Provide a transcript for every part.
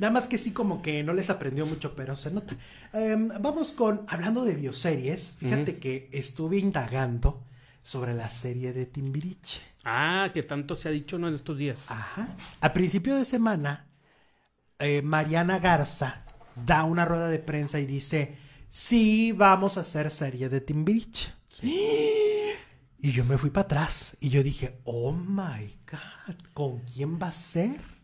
Nada más que sí, como que no les aprendió mucho, pero se nota. Em, vamos con, hablando de bioseries, fíjate que estuve indagando sobre la serie de Timbiriche. Ah, que tanto se ha dicho ¿no? en estos días. Ajá. A principio de semana, eh, Mariana Garza da una rueda de prensa y dice, sí, vamos a hacer serie de Timbiriche. Y yo me fui para atrás y yo dije, oh my God, ¿con quién va a ser?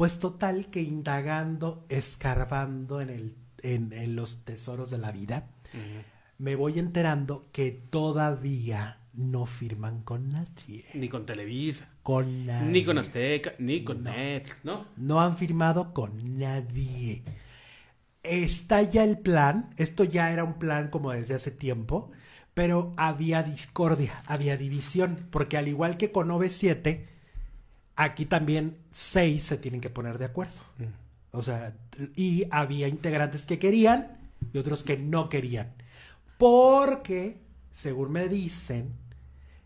Pues total que indagando, escarbando en, el, en, los tesoros de la vida, me voy enterando que todavía no firman con nadie. Ni con Televisa. Con nadie. Ni con Azteca, ni con Net. ¿no? No han firmado con nadie. Está ya el plan, esto ya era un plan como desde hace tiempo, pero había discordia, había división, porque al igual que con OV7, Aquí también seis se tienen que poner de acuerdo. Mm. O sea, y había integrantes que querían y otros que no querían. Porque, según me dicen,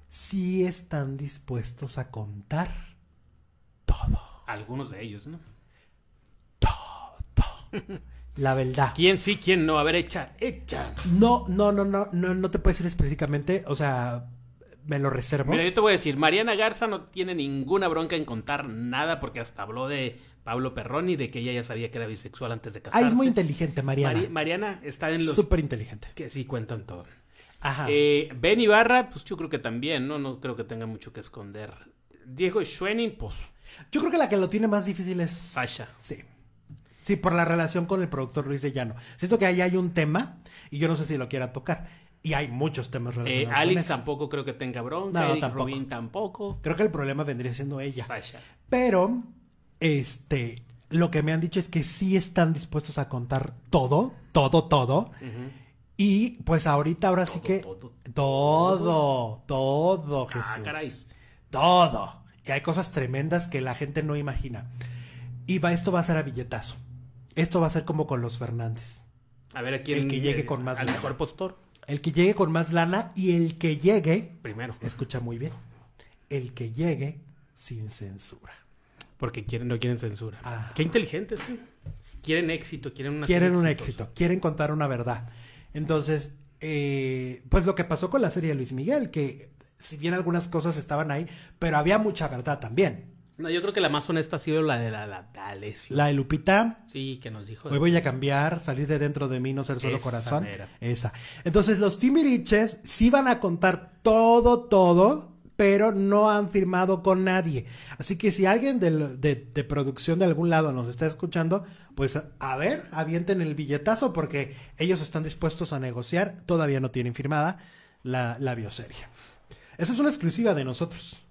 sí están dispuestos a contar todo. Algunos de ellos, ¿no? Todo. La verdad. ¿Quién sí, quién no? A ver, echa, echa. No, no, no, no, no, no te puedo decir específicamente, o sea, me lo reservo. Mira, yo te voy a decir, Mariana Garza no tiene ninguna bronca en contar nada porque hasta habló de Pablo Perroni, de que ella ya sabía que era bisexual antes de casarse. Ah, es muy inteligente, Mariana. Mariana está en los... Súper inteligente. Que sí, cuentan todo. Ajá. Eh, ben Ibarra, pues yo creo que también, ¿no? No creo que tenga mucho que esconder. Diego Schwenning, pues... Yo creo que la que lo tiene más difícil es... Sasha. Sí. Sí, por la relación con el productor Luis de Siento que ahí hay un tema y yo no sé si lo quiera tocar. Y hay muchos temas eh, relacionados. Alex tampoco creo que tenga bronca. No, tampoco. Robin tampoco. Creo que el problema vendría siendo ella. Sasha. Pero, este, lo que me han dicho es que sí están dispuestos a contar todo, todo, todo. Y pues ahorita ahora sí que... Todo, todo, todo, ah, Jesús. Ah, caray. Todo. Y hay cosas tremendas que la gente no imagina. Y va, esto va a ser a billetazo. Esto va a ser como con los Fernández. A ver a quién... El que llegue con más... Al mejor postor. El que llegue con más lana y el que llegue. Primero. Escucha muy bien. El que llegue sin censura. Porque quieren, no quieren censura. Ah. Qué inteligente, sí. Quieren éxito, quieren una Quieren un éxito, quieren contar una verdad. Entonces, eh, pues lo que pasó con la serie de Luis Miguel, que si bien algunas cosas estaban ahí, pero había mucha verdad también. No, yo creo que la más honesta ha sido la de la, la, la de Lupita. Sí, que nos dijo. Hoy voy a cambiar, salir de dentro de mí, no ser solo corazón. Esa. Entonces, los Timiriches sí van a contar todo, todo, pero no han firmado con nadie. Así que si alguien de, de, producción de algún lado nos está escuchando, pues a ver, avienten el billetazo porque ellos están dispuestos a negociar. Todavía no tienen firmada la, la bioserie. Esa es una exclusiva de nosotros.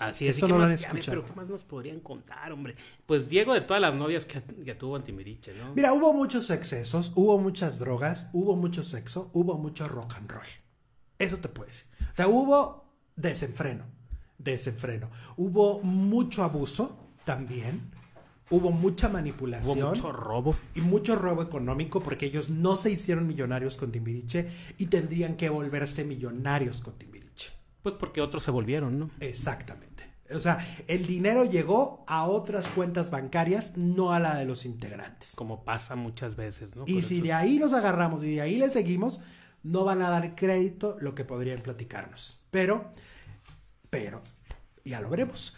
Así es, no ¿qué más nos podrían contar, hombre? Pues Diego de todas las novias que, que tuvo Antimiriche, ¿no? Mira, hubo muchos excesos, hubo muchas drogas, hubo mucho sexo, hubo mucho rock and roll. Eso te puedo decir. O sea, hubo desenfreno, desenfreno. Hubo mucho abuso también. Hubo mucha manipulación. Hubo mucho robo. Y mucho robo económico porque ellos no se hicieron millonarios con Timbiriche y tendrían que volverse millonarios con Timbiriche. Pues porque otros se volvieron, ¿no? Exactamente. O sea, el dinero llegó a otras cuentas bancarias, no a la de los integrantes. Como pasa muchas veces, ¿no? Y si de ahí los agarramos y de ahí les seguimos, no van a dar crédito lo que podrían platicarnos. Pero, pero, ya lo veremos.